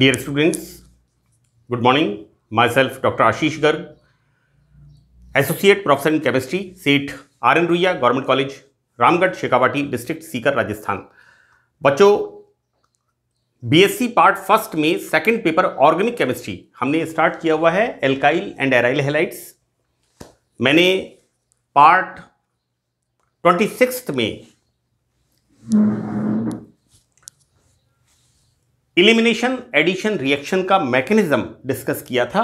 Dear students, good morning. Myself, Dr. Ashish Garg, associate professor in chemistry Seth R N Ruia government college Ramgarh Shekhawati district Sikar Rajasthan बच्चों B S C part first में second paper organic chemistry हमने start किया हुआ है alkyl and aryl halides मैंने part twenty six में elimination addition reaction का mechanism discuss किया था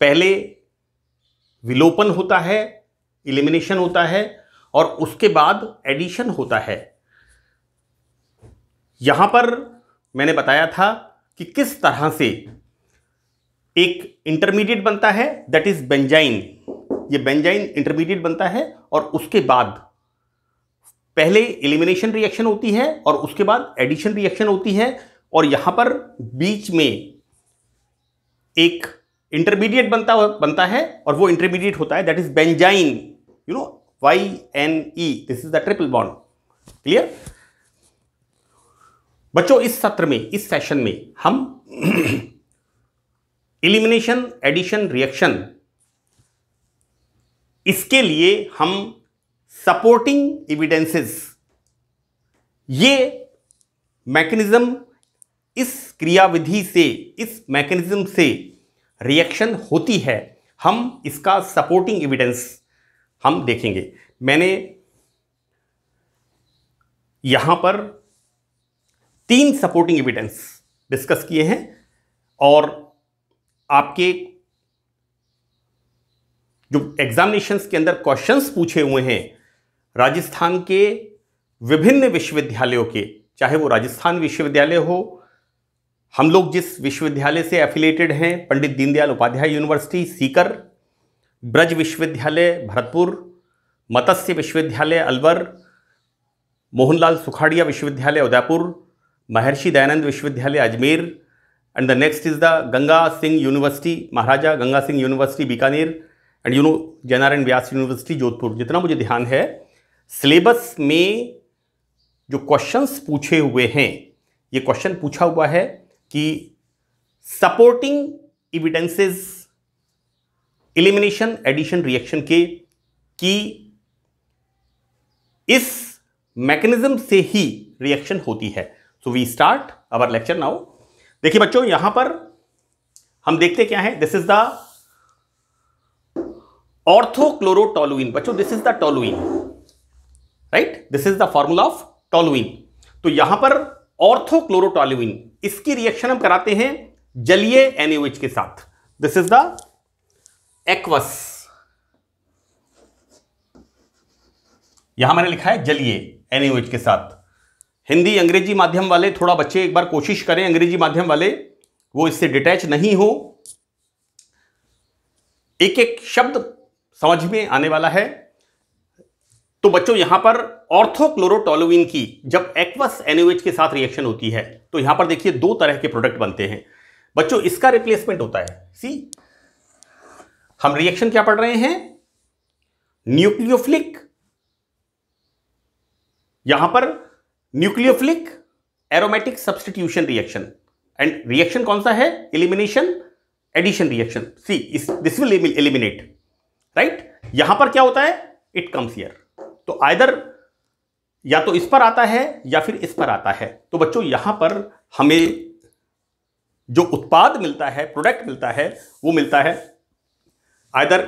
पहले विलोपन होता है इलिमिनेशन होता है और उसके बाद एडिशन होता है यहां पर मैंने बताया था कि किस तरह से एक इंटरमीडिएट बनता है दैट इज बेंजाइन ये बेंजाइन इंटरमीडिएट बनता है और उसके बाद पहले एलिमिनेशन रिएक्शन होती है और उसके बाद एडिशन रिएक्शन होती है और यहां पर बीच में एक इंटरमीडिएट बनता बनता है और वो इंटरमीडिएट होता है that is benzyne you know Y N E this is the triple bond clear बच्चों इस सत्र में इस सेशन में हम इलिमिनेशन एडिशन रिएक्शन इसके लिए हम सपोर्टिंग एविडेंसेस ये मैकेनिज्म इस क्रियाविधि से इस मैकेनिज्म से रिएक्शन होती है हम इसका सपोर्टिंग एविडेंस हम देखेंगे मैंने यहां पर तीन सपोर्टिंग एविडेंस डिस्कस किए हैं और आपके जो एग्जामिनेशंस के अंदर क्वेश्चंस पूछे हुए हैं राजस्थान के विभिन्न विश्वविद्यालयों के चाहे वो राजस्थान विश्वविद्यालय हो हम लोग जिस विश्वविद्यालय से एफिलेटेड हैं पंडित दीनदयाल उपाध्याय यूनिवर्सिटी सीकर ब्रज विश्वविद्यालय भरतपुर मत्स्य विश्वविद्यालय अलवर मोहनलाल सुखाड़िया विश्वविद्यालय उदयपुर महर्षि दयानंद विश्वविद्यालय Ajmer and the next is the Ganga Singh University Maharaja Ganga Singh University Bikaner and you know Jainarayan Vyas University Jodhpur जितना मुझे ध्यान है सिलेबस में जो क्वेश्चंस पूछे हुए हैं ये क्वेश्चन पूछा हुआ है कि supporting evidences elimination addition reaction के कि इस मैकेनिज्म से ही रिएक्शन होती है so we start our lecture now देखिए बच्चों यहां पर हम देखते क्या है दिस इज द ऑर्थोक्लोरोटोलुइन बच्चों this is the toluene right this is the formula of toluene तो यहां पर ऑर्थोक्लोरोटॉलुइन इसकी रिएक्शन हम कराते हैं जलीय एनएच के साथ दिस इज द एक्वस यहां मैंने लिखा है जलीय एनएच के साथ हिंदी अंग्रेजी माध्यम वाले थोड़ा बच्चे एक बार कोशिश करें अंग्रेजी माध्यम वाले वो इससे डिटैच नहीं हो एक एक शब्द समझ में आने वाला है तो बच्चों यहां पर ऑर्थोक्लोरोटोलोविन की जब एक्वस एनोवेज के साथ रिएक्शन होती है तो यहां पर देखिए दो तरह के प्रोडक्ट बनते हैं बच्चों इसका रिप्लेसमेंट होता है सी हम रिएक्शन क्या पढ़ रहे हैं न्यूक्लियोफ्लिक यहां पर nucleophilic aromatic substitution reaction and reaction कौन सा है elimination addition reaction see this will eliminate right यहां पर क्या होता है इट कम्स हियर तो आयदर या तो इस पर आता है या फिर इस पर आता है तो बच्चों यहां पर हमें जो उत्पाद मिलता है प्रोडक्ट मिलता है वो मिलता है आयदर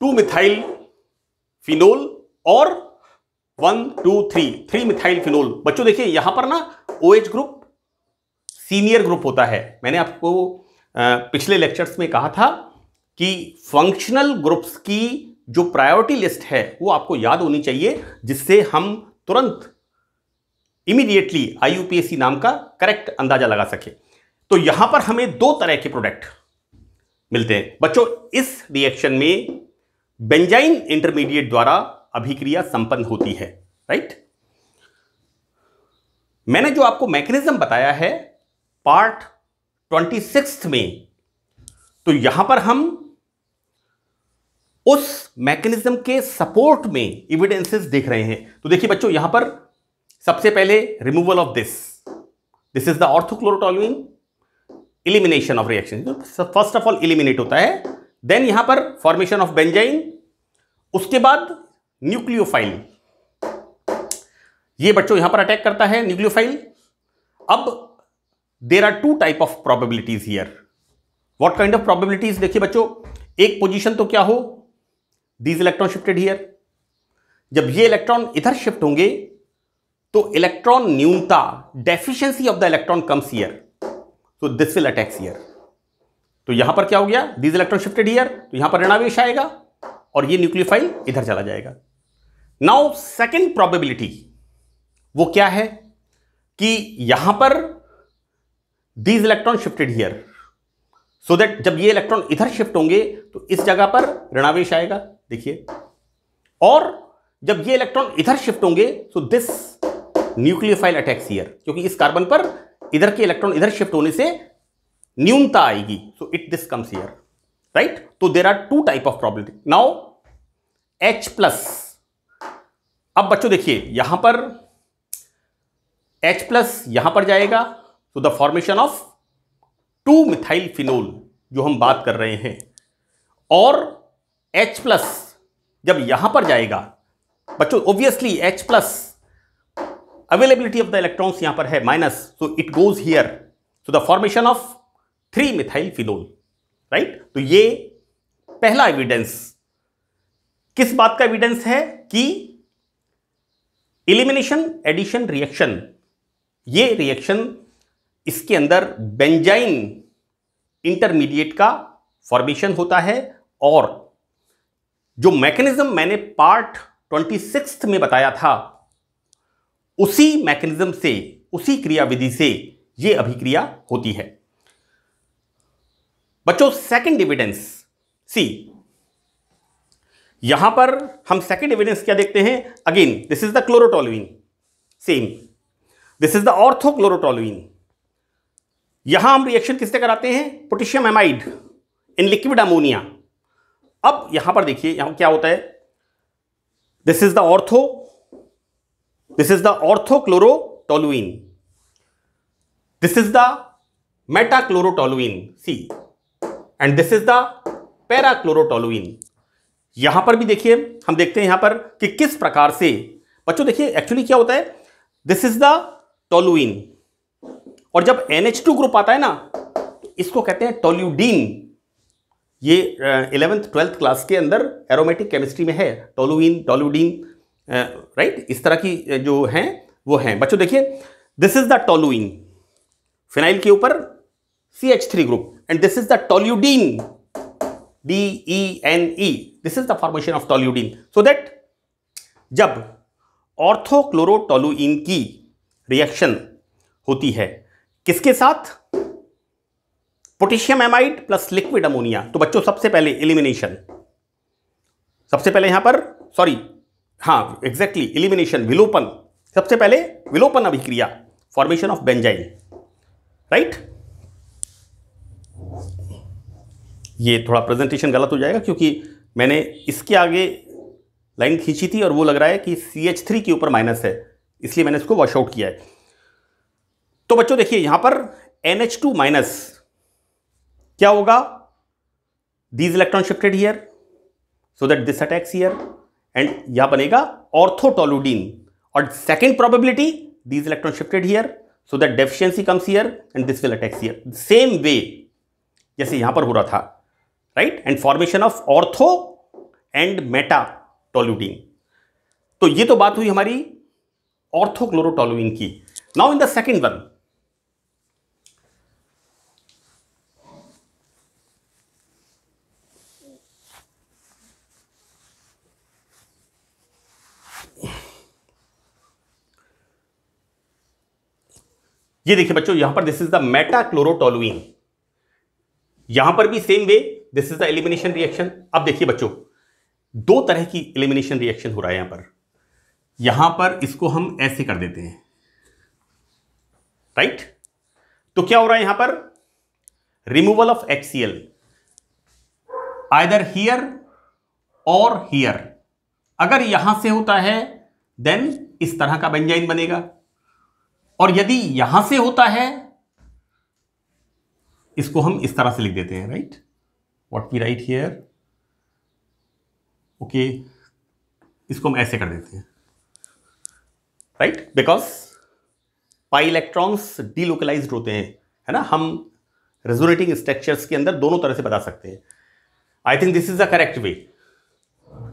टू मिथाइल फिनोल और one two three three methyl phenol बच्चों देखिए यहां पर ना O OH group senior group होता है मैंने आपको पिछले लेक्चर्स में कहा था कि फंक्शनल ग्रुप्स की जो प्रायोरिटी लिस्ट है वो आपको याद होनी चाहिए जिससे हम तुरंत इमीडिएटली आई नाम का करेक्ट अंदाजा लगा सके तो यहां पर हमें दो तरह के प्रोडक्ट मिलते हैं बच्चों इस रिएक्शन में बेंजाइन इंटरमीडिएट द्वारा अभिक्रिया संपन्न होती है राइट मैंने जो आपको मैकेनिज्म बताया है पार्ट ट्वेंटी में तो यहां पर हम उस मैकेनिज्म के सपोर्ट में इविडेंसेस देख रहे हैं तो देखिए बच्चों यहां पर सबसे पहले removal of this this is the orthochlorotoluene elimination of reaction first of all eliminate होता है देन यहां पर फॉर्मेशन ऑफ बेंजाइन उसके बाद न्यूक्लियोफाइल ये बच्चों यहां पर अटैक करता है न्यूक्लियोफाइल अब there are two type of probabilities here what kind of probabilities देखिए बच्चों एक पोजीशन तो क्या हो दीज इलेक्ट्रॉन शिफ्टेड हियर जब ये इलेक्ट्रॉन इधर शिफ्ट होंगे तो इलेक्ट्रॉन न्यूनता deficiency of the electron comes here so this will attacks here तो यहां पर क्या हो गया दीज इलेक्ट्रॉन शिफ्टेड हियर तो यहां पर ऋणावेश आएगा और ये न्यूक्लियोफाइल इधर चला जाएगा नाउ सेकेंड प्रॉबेबिलिटी वो क्या है कि यहां पर these electron shifted here so that जब ये इलेक्ट्रॉन इधर शिफ्ट होंगे तो इस जगह पर ऋणावेश आएगा देखिए और जब ये इलेक्ट्रॉन इधर शिफ्ट होंगे तो दिस न्यूक्लियोफाइल अटैक्स हियर क्योंकि इस कार्बन पर इधर के इलेक्ट्रॉन इधर शिफ्ट होने से न्यूनता आएगी so it this comes here right तो there are two type of problem now H plus अब बच्चों देखिए यहां पर एच प्लस यहां पर जाएगा तो the formation of two methyl phenol जो हम बात कर रहे हैं और एच प्लस जब यहां पर जाएगा बच्चों obviously H plus availability of the electrons यहां पर है minus so it goes here so the formation of three methyl phenol right तो ये पहला एविडेंस किस बात का एविडेंस है कि इलिमिनेशन एडिशन रिएक्शन ये रिएक्शन इसके अंदर बेंजाइन इंटरमीडिएट का फॉर्मेशन होता है और जो मैकेनिज्म मैंने पार्ट ट्वेंटी सिक्स में बताया था उसी मैकेनिज्म से उसी क्रियाविधि से ये अभिक्रिया होती है बच्चों सेकंड एविडेंस सी यहां पर हम सेकंड एविडेंस क्या देखते हैं again this is the chlorotoluene same this is the orthochlorotoluene यहां हम रिएक्शन किससे कराते हैं potassium amide in liquid ammonia अब यहां पर देखिए यहां क्या होता है this is the ortho this is the orthochlorotoluene this is the metachlorotoluene see and this is the parachlorotoluene यहां पर भी देखिए हम देखते हैं यहां पर कि किस प्रकार से बच्चों देखिए एक्चुअली क्या होता है दिस इज द टोलुइन और जब एनएच टू ग्रुप आता है ना इसको कहते हैं टोल्यूडीन ये इलेवेंथ ट्वेल्थ क्लास के अंदर एरोमेटिक केमिस्ट्री में है टोलुविन टोलुडीन राइट इस तरह की जो हैं वो हैं बच्चों देखिए this is the toluene phenyl के ऊपर C H three group and this is the toluidine D E N E this is the formation of toluidine so that जब ऑर्थोक्लोरोटोलुइन की रिएक्शन होती है किसके साथ potassium amide plus liquid ammonia तो बच्चों सबसे पहले इलिमिनेशन सबसे पहले यहां पर सॉरी हां एग्जैक्टली इलिमिनेशन विलोपन सबसे पहले विलोपन अभिक्रिया फॉर्मेशन ऑफ बेंजाइन राइट ये थोड़ा प्रेजेंटेशन गलत हो जाएगा क्योंकि मैंने इसके आगे लाइन खींची थी और वो लग रहा है कि सी एच थ्री के ऊपर माइनस है इसलिए मैंने इसको वॉश आउट किया है तो बच्चों देखिए यहां पर एन एच टू माइनस क्या होगा these electron shifted here so that this attacks here and यह बनेगा ऑर्थोटोलुडीन और second probability these electron shifted here so that deficiency comes here and this will attacks here same way जैसे यहां पर हो रहा था right and formation of ortho and meta तो ये तो बात हुई हमारी ऑर्थोक्लोरोटोलुइन की now in the second one ये देखिए बच्चों यहां पर दिस इज द मेटाक्लोरोटोलुइन यहां पर भी same way this is the elimination reaction अब देखिए बच्चों दो तरह की एलिमिनेशन रिएक्शन हो रहा है यहां पर यहां पर इसको हम ऐसे कर देते हैं राइट तो क्या हो रहा है यहां पर रिमूवल ऑफ एक्सीएल आइदर हियर और हियर अगर यहां से होता है देन इस तरह का बेंजाइन बनेगा और यदि यहां से होता है इसको हम इस तरह से लिख देते हैं right what we write here okay इसको हम ऐसे कर देते हैं right because pi electrons delocalise होते हैं है ना हम रेजोनेटिंग स्ट्रक्चर्स के अंदर दोनों तरह से बता सकते हैं I think this is the correct way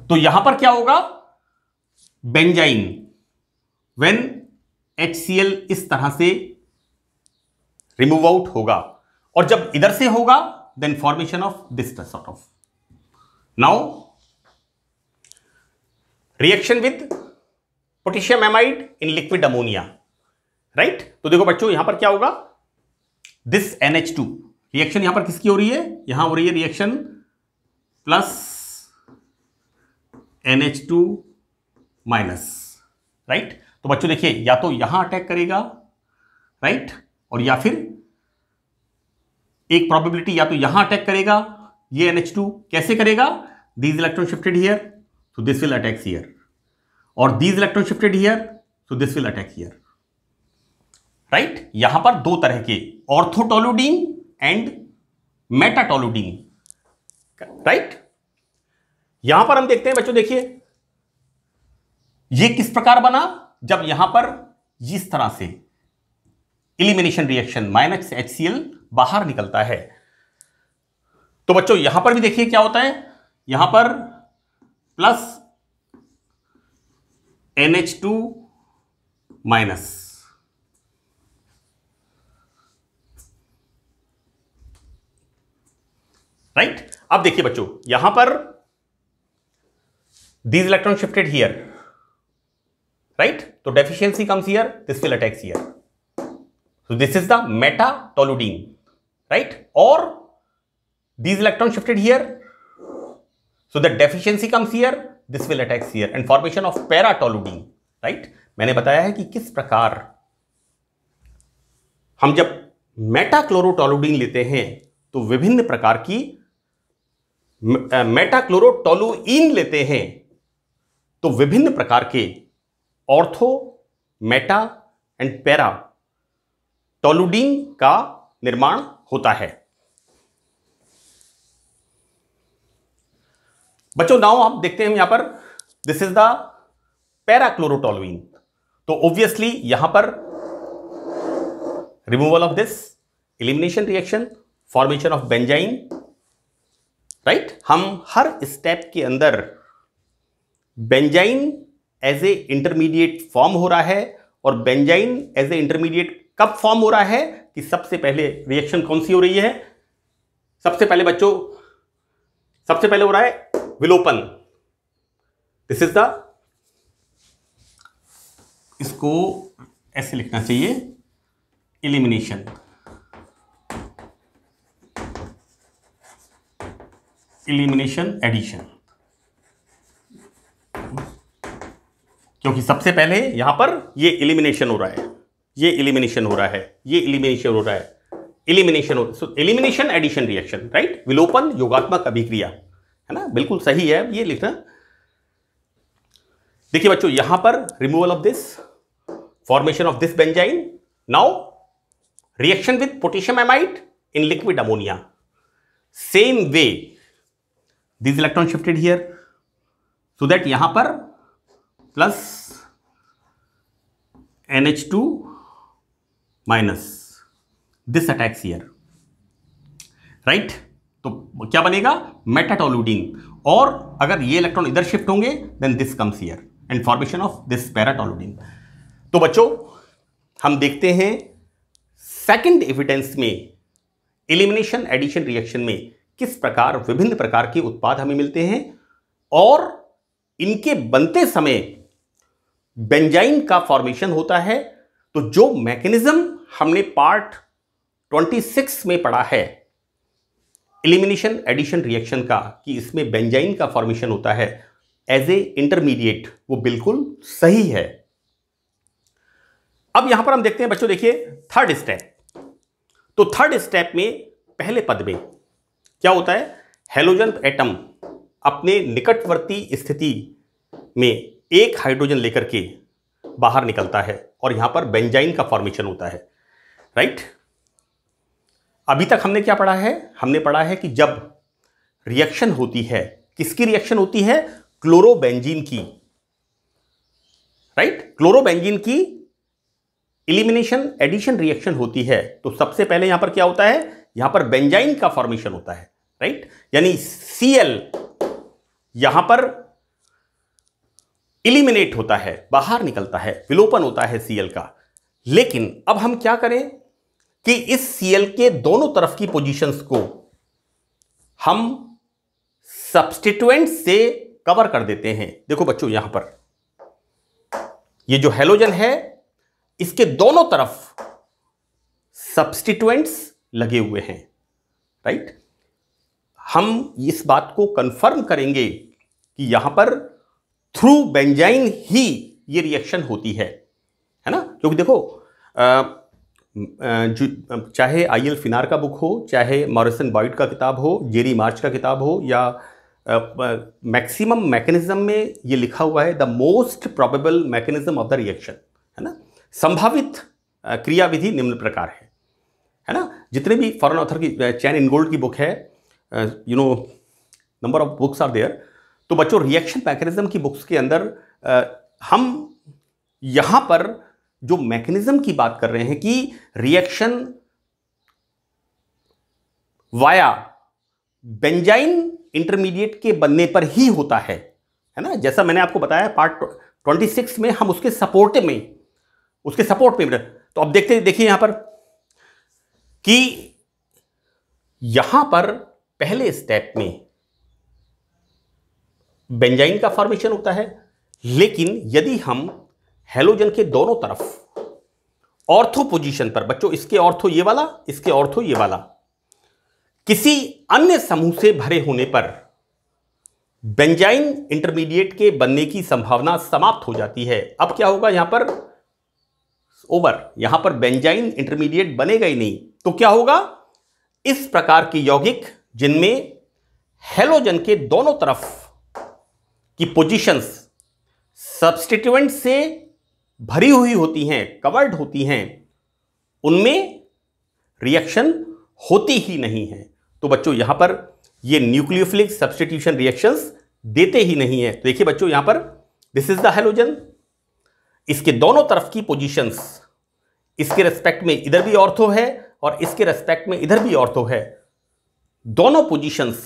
तो यहां पर क्या होगा बेंजाइन वेन एच इस तरह से रिमूव आउट होगा और जब इधर से होगा then formation of this sort of now reaction with potassium amide in liquid ammonia right तो देखो बच्चों यहां पर क्या होगा दिस टू रिएक्शन यहां पर किसकी हो रही है यहां हो रही है reaction plus two minus right तो बच्चों देखिए या तो यहां अटैक करेगा राइट और या फिर एक प्रोबेबिलिटी या तो यहां अटैक करेगा ये एन कैसे करेगा दीज इलेक्ट्रॉन शिफ्टेड हियर तो दिस विल अटैक हियर और दीज इलेक्ट्रॉन शिफ्टेड हियर तो this will attack here right यहां पर दो तरह के ऑर्थोटोलोडीन एंड मेटाटोलोडीन राइट यहां पर हम देखते हैं बच्चों देखिए ये किस प्रकार बना जब यहां पर इस तरह से इलिमिनेशन रिएक्शन माइनस एच बाहर निकलता है तो बच्चों यहां पर भी देखिए क्या होता है यहां पर plus N H two minus right अब देखिए बच्चों यहां पर these electron shifted here right तो deficiency comes here this will attacks here so this is the meta toluidine right और these electron shifted here so the deficiency comes here this will attacks here and formation of para toluidine right मैंने बताया है कि किस प्रकार हम जब मेटाक्लोरोटोलुडीन लेते हैं तो विभिन्न प्रकार की मेटाक्लोरोटोलुइन लेते हैं तो विभिन्न प्रकार के ortho meta and para toluidine का निर्माण होता है बच्चों नाउ आप देखते हैं यहां पर दिस इज द पैराक्लोरोटोलुइन तो ऑब्वियसली यहां पर removal of this elimination reaction formation of benzyne right हम हर स्टेप के अंदर benzyne as a intermediate form हो रहा है और बेंजाइन एज ए इंटरमीडिएट कब फॉर्म हो रहा है कि सबसे पहले रिएक्शन कौन सी हो रही है सबसे पहले बच्चों सबसे पहले हो रहा है विलोपन दिस इज द इसको ऐसे लिखना चाहिए एलिमिनेशन एलिमिनेशन एडिशन क्योंकि सबसे पहले यहां पर ये इलिमिनेशन हो रहा है ये इलिमिनेशन हो रहा है ये इलिमिनेशन हो रहा है इलिमिनेशन हो so elimination addition reaction right विलोपन योगात्मक अभिक्रिया है ना बिल्कुल सही है ये लिखना देखिए बच्चों यहां पर removal of this formation of this benzyne now reaction with potassium amide in liquid ammonia same way this electron shifted here so that यहां पर plus two minus this attacks here right तो क्या बनेगा मेटाटोलूडिंग और अगर ये इलेक्ट्रॉन इधर shift होंगे then this comes here and formation of this paratoluidine तो बच्चों हम देखते हैं सेकंड एविडेंस में एलिमिनेशन एडिशन रिएक्शन में किस प्रकार विभिन्न प्रकार के उत्पाद हमें मिलते हैं और इनके बनते समय बेंजाइन का फॉर्मेशन होता है तो जो मैकेनिज्म हमने पार्ट 26 में पढ़ा है एलिमिनेशन एडिशन रिएक्शन का कि इसमें बेंजाइन का फॉर्मेशन होता है एज ए इंटरमीडिएट वो बिल्कुल सही है अब यहां पर हम देखते हैं बच्चों देखिए थर्ड स्टेप तो थर्ड स्टेप में पहले पद में क्या होता है हेलोजन एटम अपने निकटवर्ती स्थिति में एक हाइड्रोजन लेकर के बाहर निकलता है और यहां पर बेंजाइन का फॉर्मेशन होता है राइट अभी तक हमने क्या पढ़ा है हमने पढ़ा है कि जब रिएक्शन होती है किसकी रिएक्शन होती है क्लोरोबेंजीन की राइट क्लोरोबेंजीन की इलिमिनेशन एडिशन रिएक्शन होती है तो सबसे पहले यहां पर क्या होता है यहां पर बेंजाइन का फॉर्मेशन होता है राइट यानी सीएल यहां पर इलिमिनेट होता है बाहर निकलता है विलोपन होता है सीएल का लेकिन अब हम क्या करें कि इस सीएल के दोनों तरफ की पोजीशंस को हम सब्सटिट्यूएंट से कवर कर देते हैं देखो बच्चों यहां पर ये जो हेलोजन है इसके दोनों तरफ सब्सटिट्यूएंट्स लगे हुए हैं राइट हम इस बात को कंफर्म करेंगे कि यहां पर थ्रू बेंजाइन ही ये रिएक्शन होती है है ना क्योंकि देखो आ, जो चाहे आई एल फिनार का बुक हो चाहे मॉरिसन बॉइड का किताब हो जेरी मार्च का किताब हो या मैक्सिमम मैकेनिज्म में ये लिखा हुआ है the most probable mechanism of the reaction है ना संभावित क्रियाविधि निम्न प्रकार है है ना जितने भी फॉरन ऑथर की चैन इनगोल्ड की बुक है you know number of books are there तो बच्चों रिएक्शन मैकेनिज्म की बुक्स के अंदर आ, हम यहां पर जो मैकेनिज्म की बात कर रहे हैं कि रिएक्शन वाया बेंजाइन इंटरमीडिएट के बनने पर ही होता है है ना जैसा मैंने आपको बताया पार्ट ट्वेंटी सिक्स में हम उसके सपोर्ट में उसके सपोर्ट में तो अब देखते देखिए यहां पर कि यहां पर पहले स्टेप में बेंजाइन का फॉर्मेशन होता है लेकिन यदि हम हेलोजन के दोनों तरफ ऑर्थो पोजीशन पर बच्चों इसके ऑर्थो ये वाला इसके ऑर्थो ये वाला किसी अन्य समूह से भरे होने पर बेंजाइन इंटरमीडिएट के बनने की संभावना समाप्त हो जाती है अब क्या होगा यहां पर ओवर यहां पर बेंजाइन इंटरमीडिएट बनेगा ही नहीं तो क्या होगा इस प्रकार की यौगिक जिनमें हेलोजन के दोनों तरफ कि पोजीशंस सब्सटीट्यूएंट से भरी हुई होती हैं कवर्ड होती हैं उनमें रिएक्शन होती ही नहीं है तो बच्चों यहां पर ये न्यूक्लियोफिलिक सब्सटीट्यूशन रिएक्शंस देते ही नहीं है तो देखिए बच्चों यहां पर दिस इज द हेलोजन इसके दोनों तरफ की पोजीशंस इसके रेस्पेक्ट में इधर भी ऑर्थो है और इसके रेस्पेक्ट में इधर भी ऑर्थो है दोनों पोजीशंस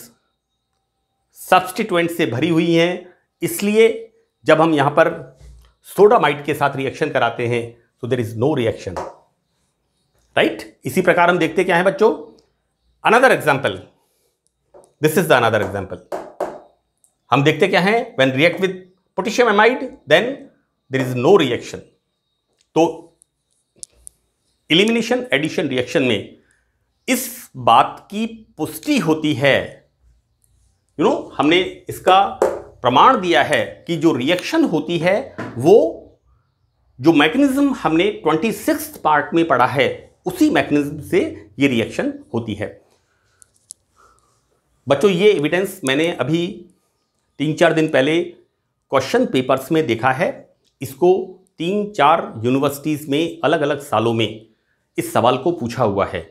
सब्सटीट्यूएंट से भरी हुई हैं इसलिए जब हम यहां पर सोडामाइट के साथ रिएक्शन कराते हैं तो there is no reaction right इसी प्रकार हम देखते क्या है बच्चों another example this is the another example हम देखते क्या है when react with potassium amide then there is no reaction तो इलिमिनेशन एडिशन रिएक्शन में इस बात की पुष्टि होती है यू you नो know, हमने इसका प्रमाण दिया है कि जो रिएक्शन होती है वो जो मैकेनिज्म हमने ट्वेंटी सिक्स पार्ट में पढ़ा है उसी मैकेनिज्म से ये रिएक्शन होती है बच्चों ये एविडेंस मैंने अभी तीन चार दिन पहले क्वेश्चन पेपर्स में देखा है इसको तीन चार यूनिवर्सिटीज़ में अलग अलग सालों में इस सवाल को पूछा हुआ है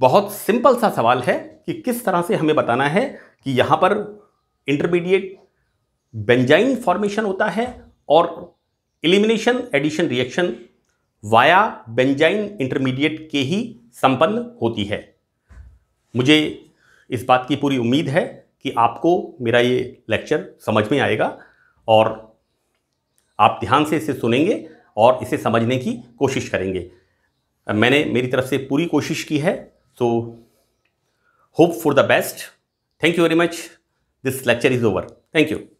बहुत सिंपल सा सवाल है कि किस तरह से हमें बताना है कि यहाँ पर इंटरमीडिएट बेंजाइन फॉर्मेशन होता है और elimination addition reaction via benzyne intermediate के ही संपन्न होती है मुझे इस बात की पूरी उम्मीद है कि आपको मेरा ये लेक्चर समझ में आएगा और आप ध्यान से इसे सुनेंगे और इसे समझने की कोशिश करेंगे मैंने मेरी तरफ से पूरी कोशिश की है so hope for the best thank you very much this lecture is over thank you